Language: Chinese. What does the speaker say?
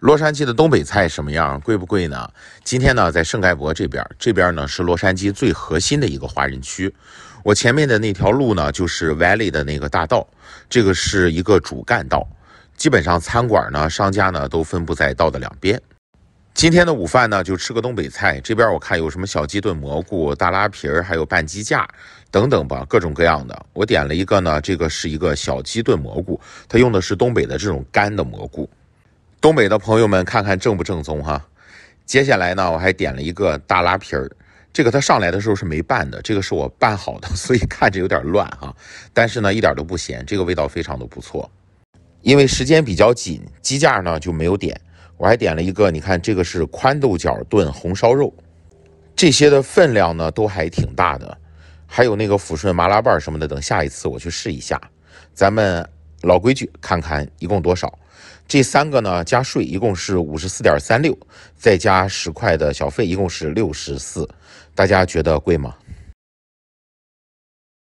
洛杉矶的东北菜什么样？贵不贵呢？今天呢，在圣盖博这边，这边呢是洛杉矶最核心的一个华人区。我前面的那条路呢，就是 Valley 的那个大道，这个是一个主干道，基本上餐馆呢、商家呢都分布在道的两边。今天的午饭呢，就吃个东北菜。这边我看有什么小鸡炖蘑菇、大拉皮儿，还有拌鸡架等等吧，各种各样的。我点了一个呢，这个是一个小鸡炖蘑菇，它用的是东北的这种干的蘑菇。东北的朋友们，看看正不正宗哈。接下来呢，我还点了一个大拉皮儿，这个它上来的时候是没拌的，这个是我拌好的，所以看着有点乱哈。但是呢，一点都不咸，这个味道非常的不错。因为时间比较紧，鸡架呢就没有点，我还点了一个，你看这个是宽豆角炖红烧肉，这些的分量呢都还挺大的，还有那个抚顺麻辣拌什么的，等下一次我去试一下，咱们。老规矩，看看一共多少？这三个呢？加税一共是五十四点三六，再加十块的小费，一共是六十四。大家觉得贵吗？